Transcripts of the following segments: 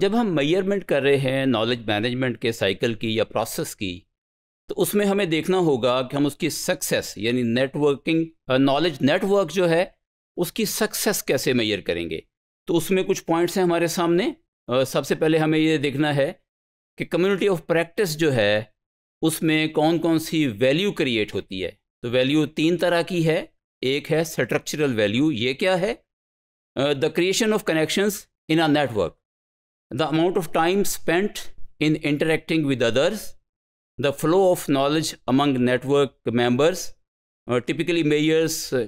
जब हम मैयरमेंट कर रहे हैं नॉलेज मैनेजमेंट के साइकिल की या प्रोसेस की तो उसमें हमें देखना होगा कि हम उसकी सक्सेस यानी नेटवर्किंग नॉलेज नेटवर्क जो है उसकी सक्सेस कैसे मैयर करेंगे तो उसमें कुछ पॉइंट्स हैं हमारे सामने सबसे पहले हमें ये देखना है कि कम्युनिटी ऑफ प्रैक्टिस जो है उसमें कौन कौन सी वैल्यू क्रिएट होती है तो वैल्यू तीन तरह की है एक है स्ट्रक्चरल वैल्यू ये क्या है the creation of connections in a network the amount of time spent in interacting with others, the flow of knowledge among network members, uh, typically measures uh,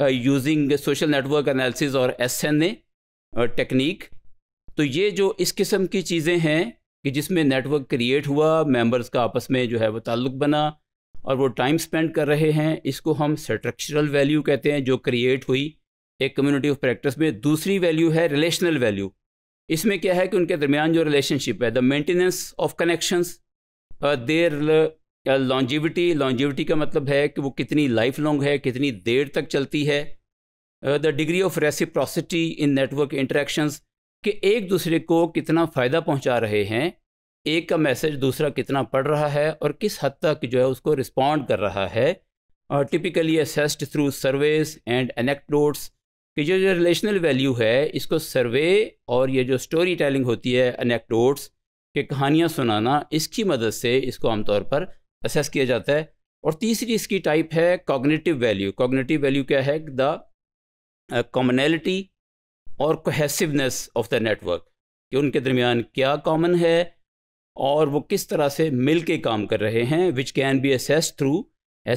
uh, using social network analysis or sna uh, technique technique तो ये जो इस किस्म की चीज़ें हैं कि जिसमें नेटवर्क क्रिएट हुआ मेंबर्स का आपस में जो है वो ताल्लुक बना और वो टाइम स्पेंड कर रहे हैं इसको हम स्ट्रक्चरल वैल्यू कहते हैं जो क्रिएट हुई एक कम्युनिटी ऑफ प्रैक्टिस में दूसरी वैल्यू है रिलेशनल वैल्यू इसमें क्या है कि उनके दरमियान जो रिलेशनशिप है the maintenance of connections their longevity longevity का मतलब है कि वो कितनी लाइफ लॉन्ग है कितनी देर तक चलती है the degree of reciprocity in network interactions कि एक दूसरे को कितना फ़ायदा पहुंचा रहे हैं एक का मैसेज दूसरा कितना पढ़ रहा है और किस हद तक जो है उसको रिस्पॉन्ड कर रहा है typically assessed through surveys and anecdotes कि जो जो रिलेशनल वैल्यू है इसको सर्वे और ये जो स्टोरी टेलिंग होती है अनेक्टोट्स के कहानियाँ सुनाना इसकी मदद से इसको आमतौर पर असेस किया जाता है और तीसरी इसकी टाइप है कॉग्निटिव वैल्यू कॉग्निटिव वैल्यू क्या है द कॉमनैलिटी uh, और कोहेसिवनेस ऑफ द नेटवर्क कि उनके दरमियान क्या कॉमन है और वो किस तरह से मिल के काम कर रहे हैं which can be assess through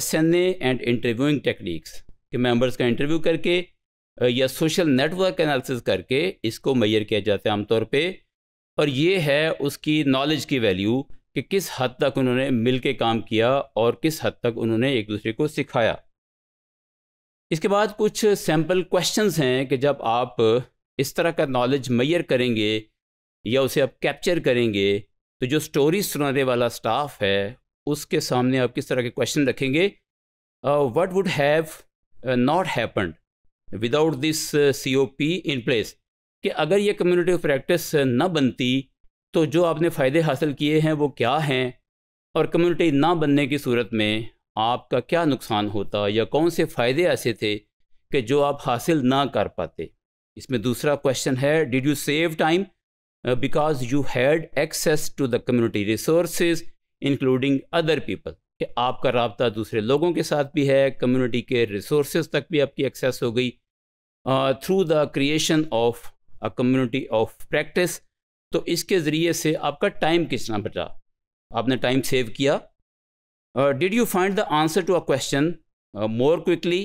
S N A and interviewing techniques कि मेम्बर्स का इंटरव्यू करके या सोशल नेटवर्क एनालिसिस करके इसको मैयर किया जाता है आमतौर पे और ये है उसकी नॉलेज की वैल्यू कि किस हद तक उन्होंने मिल के काम किया और किस हद तक उन्होंने एक दूसरे को सिखाया इसके बाद कुछ सैम्पल क्वेश्चंस हैं कि जब आप इस तरह का नॉलेज मैयर करेंगे या उसे आप कैप्चर करेंगे तो जो स्टोरी सुनाने वाला स्टाफ है उसके सामने आप किस तरह के क्वेश्चन रखेंगे what would have not happened without this C O P in place कि अगर ये कम्युनिटी ऑफ प्रैक्टिस ना बनती तो जो आपने फ़ायदे हासिल किए हैं वो क्या हैं और कम्युनिटी ना बनने की सूरत में आपका क्या नुकसान होता या कौन से फ़ायदे ऐसे थे कि जो आप हासिल ना कर पाते इसमें दूसरा क्वेश्चन है did you save time because you had access to the community resource including other people कि आपका रबता दूसरे लोगों के साथ भी है कम्युनिटी के रिसोर्स तक भी आपकी एक्सेस हो गई through the creation of a community of practice तो इसके ज़रिए से आपका टाइम कितना बचा आपने टाइम सेव किया did you find the answer to a question more quickly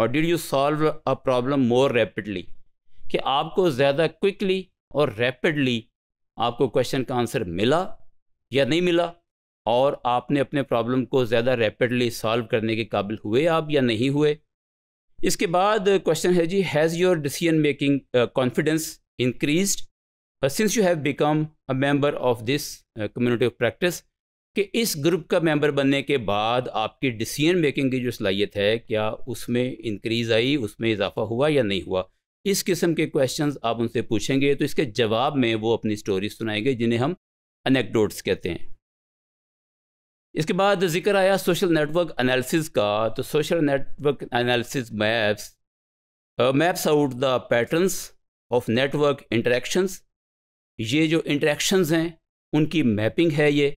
और did you solve a problem more rapidly कि आपको ज़्यादा क्विकली और रैपिडली आपको क्वेश्चन का आंसर मिला या नहीं मिला और आपने अपने प्रॉब्लम को ज़्यादा रैपिडली सॉल्व करने के काबिल हुए आप या नहीं हुए इसके बाद क्वेश्चन है जी has your decision making confidence increase since you have become a member of this community of practice कि इस ग्रुप का मेंबर बनने के बाद आपकी डिसीजन मेकिंग की जो सलाहियत है क्या उसमें इंक्रीज आई उसमें इजाफा हुआ या नहीं हुआ इस किस्म के क्वेश्चंस आप उनसे पूछेंगे तो इसके जवाब में वो अपनी स्टोरी सुनाएंगे जिन्हें हम अनेकडोट्स कहते हैं इसके बाद जिक्र आया सोशल नेटवर्क एनालिसिस का तो social network analysis maps maps out the patterns of network interactions ये जो इंटरेक्शंस हैं उनकी मैपिंग है ये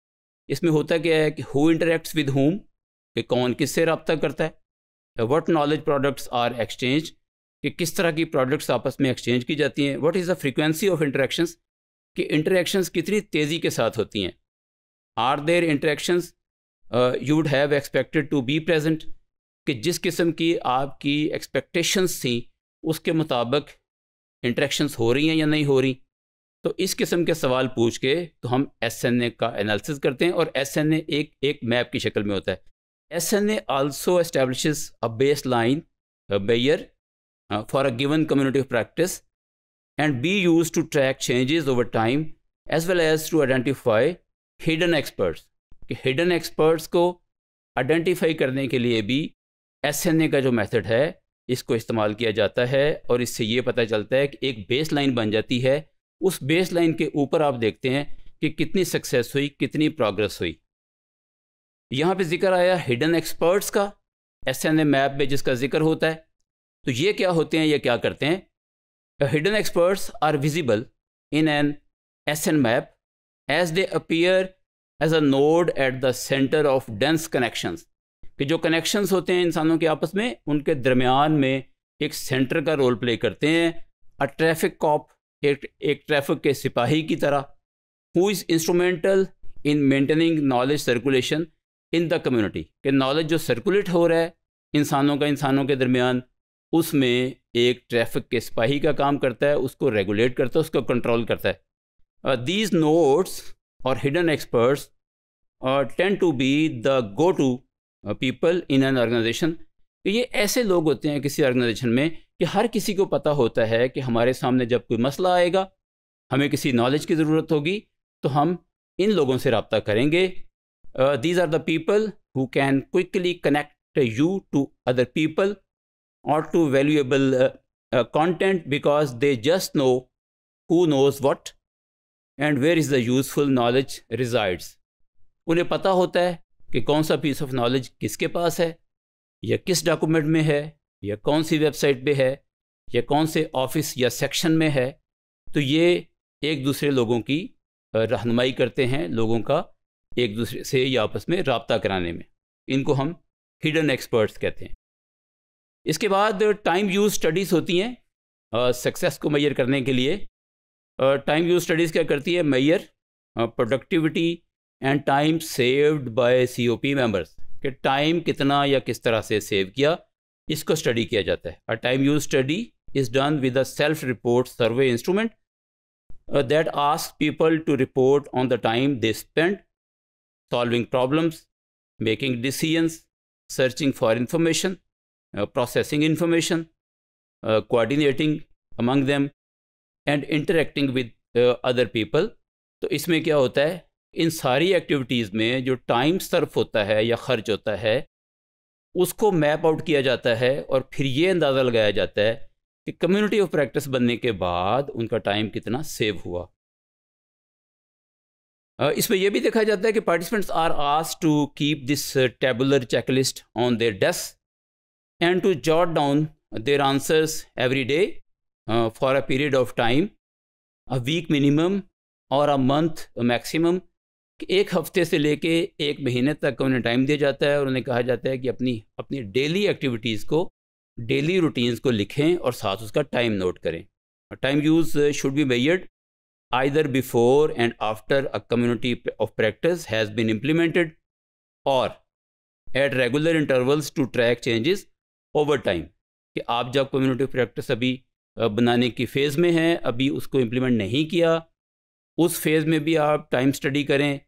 इसमें होता क्या है कि हु इंटरेक्ट्स विद होम कि कौन किससे रबता करता है what knowledge products are exchange कि किस तरह की प्रोडक्ट्स आपस में एक्सचेंज की जाती हैं what is the frequency of interactions कि इंटरेक्शंस कितनी तेज़ी के साथ होती हैं are there interactions you would have expected to be present कि जिस किस्म की आपकी एक्सपेक्टेशंस थी उसके मुताबिक इंट्रैक्शंस हो रही हैं या नहीं हो रही तो इस किस्म के सवाल पूछ के तो हम एस एन ए का एनालिसिस करते हैं और एस एन ए एक एक मैप की शक्ल में होता है S N A also establish a baseline bare for a given community of practice and be use to track changes over time as well as to identify hidden experts कि hidden experts को identify करने के लिए भी S का जो method है इसको इस्तेमाल किया जाता है और इससे ये पता चलता है कि एक बेस लाइन बन जाती है उस बेस लाइन के ऊपर आप देखते हैं कि कितनी सक्सेस हुई कितनी प्रोग्रेस हुई यहाँ पे जिक्र आया हिडन एक्सपर्ट्स का एस एन ए मैप में जिसका जिक्र होता है तो ये क्या होते हैं या क्या करते हैं hidden experts are visible in N S N map as they appear as a node at the centre of dense connections कि जो कनेक्शंस होते हैं इंसानों के आपस में उनके दरमियान में एक सेंटर का रोल प्ले करते हैं अ ट्रैफिक कॉप एक एक ट्रैफिक के सिपाही की तरह who is instrumental in maintaining knowledge circulation in the community कि नॉलेज जो सर्कुलेट हो रहा है इंसानों का इंसानों के दरमियान उसमें एक ट्रैफिक के सिपाही का काम करता है उसको रेगुलेट करता है उसको कंट्रोल करता है दीज uh, नोट्स और हिडन एक्सपर्ट्स और tend to be the go to people in an organisation ये ऐसे लोग होते हैं किसी ऑर्गेनाइजेशन में कि हर किसी को पता होता है कि हमारे सामने जब कोई मसला आएगा हमें किसी नॉलेज की ज़रूरत होगी तो हम इन लोगों से रबता करेंगे these are the people who can quickly connect you to other people और to valuable content because they just know who knows what and where is the useful knowledge resides उन्हें पता होता है कि कौन सा पीस ऑफ नॉलेज किसके पास है या किस डॉक्यूमेंट में है या कौन सी वेबसाइट पे है या कौन से ऑफिस या सेक्शन में है तो ये एक दूसरे लोगों की रहनुमाई करते हैं लोगों का एक दूसरे से या आपस में रबता कराने में इनको हम हिडन एक्सपर्ट्स कहते हैं इसके बाद टाइम यूज स्टडीज़ होती हैं सक्सेस को मैयर करने के लिए टाइम यूज स्टडीज़ क्या करती है measure productivity and time saved by COP members कि टाइम कितना या किस तरह से सेव किया इसको स्टडी किया जाता है a time use study is done with a self report survey instrument that ask people to report on the time they spend solving problems making decisions searching for information processing information coordinating among them and interacting with other people तो इसमें क्या होता है इन सारी activities में जो time Surf होता है या खर्च होता है उसको मैप आउट किया जाता है और फिर ये अंदाज़ा लगाया जाता है कि कम्युनिटी ऑफ प्रैक्टिस बनने के बाद उनका टाइम कितना सेव हुआ इसमें यह भी देखा जाता है कि पार्टिसिपेंट्स आर आस to keep this tabular checklist on their desk and to jot down their answers every day for a period of time a week minimum और अ मंथ मैक्सिमम एक हफ्ते से लेके एक महीने तक उन्हें टाइम दिया जाता है और उन्हें कहा जाता है कि अपनी अपनी डेली एक्टिविटीज़ को डेली रूटीन्स को लिखें और साथ उसका टाइम नोट करें time use should be measured either before and after a community of practice has been implemented और at regular intervals to track changes over time कि आप जब कम्युनिटी प्रैक्टिस अभी बनाने की फ़ेज़ में हैं अभी उसको इम्प्लीमेंट नहीं किया उस फेज़ में भी आप टाइम स्टडी करें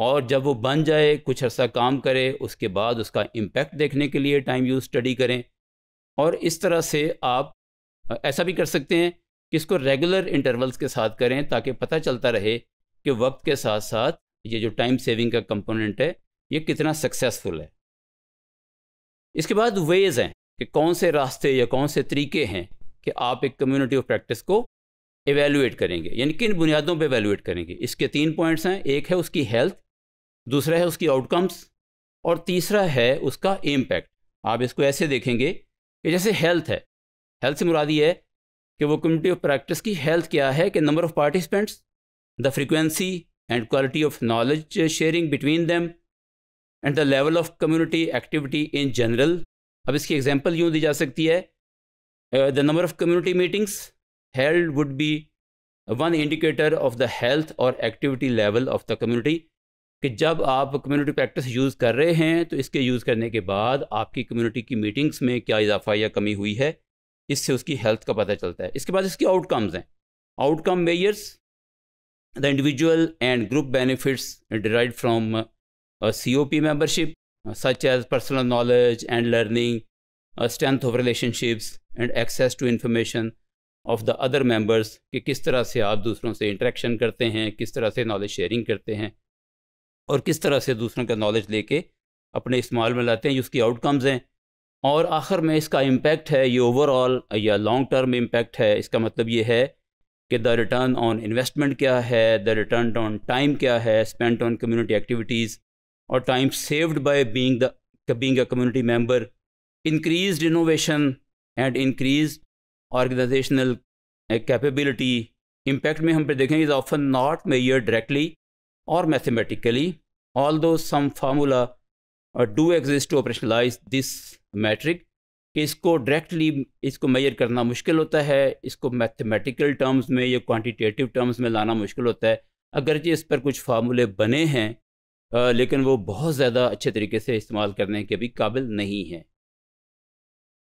और जब वो बन जाए कुछ अर्सा काम करे उसके बाद उसका इम्पेक्ट देखने के लिए टाइम यूज स्टडी करें और इस तरह से आप ऐसा भी कर सकते हैं कि इसको रेगुलर इंटरवल्स के साथ करें ताकि पता चलता रहे कि वक्त के साथ साथ ये जो टाइम सेविंग का कंपोनेंट है ये कितना सक्सेसफुल है इसके बाद वेज हैं कि कौन से रास्ते या कौन से तरीके हैं कि आप एक कम्युनिटी ऑफ प्रैक्टिस को एवेल्यूएट करेंगे यानी किन बुनियादों पे एवेल्यूएट करेंगे इसके तीन पॉइंट्स हैं एक है उसकी हेल्थ दूसरा है उसकी आउटकम्स और तीसरा है उसका इम्पैक्ट आप इसको ऐसे देखेंगे कि जैसे हेल्थ है हेल्थ से मुराद ये है कि वो कम्युनिटी ऑफ प्रैक्टिस की हेल्थ क्या है कि number of participants the frequency and quality of knowledge sharing between them and the level of community activity in general अब इसकी एग्जाम्पल यूँ दी जा सकती है the number of community meetings held would be one indicator of the health और activity level of the community कि जब आप कम्युनिटी प्रैक्टिस यूज़ कर रहे हैं तो इसके यूज़ करने के बाद आपकी कम्युनिटी की मीटिंग्स में क्या इजाफा या कमी हुई है इससे उसकी हेल्थ का पता चलता है इसके बाद इसके आउटकम्स हैं outcome measures the individual and group benefits derived from C O P membership such as personal knowledge and learning strength of relationships and access to information of the other members कि किस तरह से आप दूसरों से interaction करते हैं किस तरह से नॉलेज शेयरिंग करते हैं और किस तरह से दूसरों का नॉलेज लेके अपने इस्तेमाल में लाते हैं ये उसकी आउटकम्स हैं और आखिर में इसका इम्पैक्ट है ये ओवरऑल या लॉन्ग टर्म इम्पैक्ट है इसका मतलब ये है कि द रिटर्न ऑन इन्वेस्टमेंट क्या है द रिटर्न ऑन टाइम क्या है स्पेंड ऑन कम्युनिटी एक्टिविटीज़ और time saved by being the being a community member innovation and increase organisational capability impact में हम पे देखेंगे is often not measure directly or mathematically, although some formula uh, do exist to operationalize this metric, कि इसको directly इसको major करना मुश्किल होता है इसको मैथमेटिकल टर्म्स में या क्वांटिटेटिव टर्म्स में लाना मुश्किल होता है अगर जी इस पर कुछ फार्मूले बने हैं लेकिन वो बहुत ज़्यादा अच्छे तरीके से इस्तेमाल करने के भी काबिल नहीं हैं